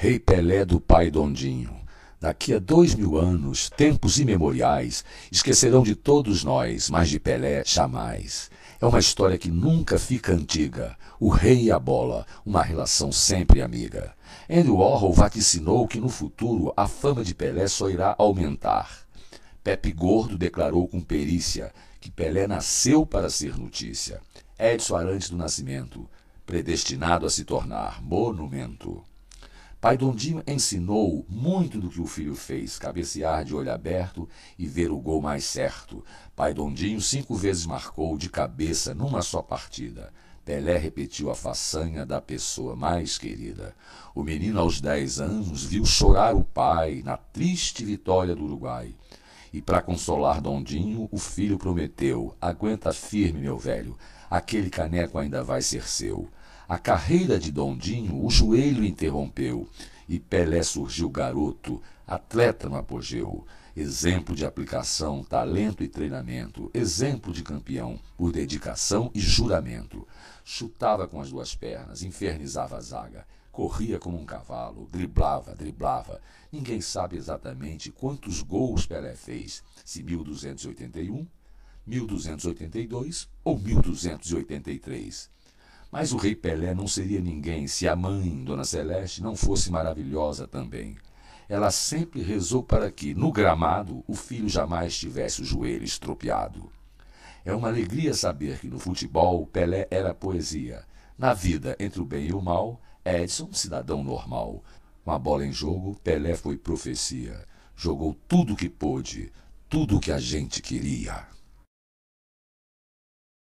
Rei Pelé do Pai Dondinho. Daqui a dois mil anos, tempos imemoriais, esquecerão de todos nós, mas de Pelé jamais. É uma história que nunca fica antiga. O rei e a bola, uma relação sempre amiga. Andrew Warhol vaticinou que no futuro a fama de Pelé só irá aumentar. Pepe Gordo declarou com perícia que Pelé nasceu para ser notícia. Edson Arantes do Nascimento, predestinado a se tornar monumento. Pai Dondinho ensinou muito do que o filho fez, cabecear de olho aberto e ver o gol mais certo. Pai Dondinho cinco vezes marcou de cabeça numa só partida. Pelé repetiu a façanha da pessoa mais querida. O menino, aos dez anos, viu chorar o pai na triste vitória do Uruguai. E para consolar Dondinho, o filho prometeu: Aguenta firme, meu velho, aquele caneco ainda vai ser seu. A carreira de Dondinho, o joelho interrompeu e Pelé surgiu garoto, atleta no apogeu. Exemplo de aplicação, talento e treinamento. Exemplo de campeão, por dedicação e juramento. Chutava com as duas pernas, infernizava a zaga. Corria como um cavalo, driblava, driblava. Ninguém sabe exatamente quantos gols Pelé fez. Se 1281, 1282 ou 1283. Mas o Rei Pelé não seria ninguém se a mãe, Dona Celeste, não fosse maravilhosa também. Ela sempre rezou para que, no gramado, o filho jamais tivesse o joelho estropiado. É uma alegria saber que no futebol Pelé era poesia. Na vida, entre o bem e o mal, Edson, cidadão normal. Com a bola em jogo, Pelé foi profecia. Jogou tudo que pôde, tudo que a gente queria.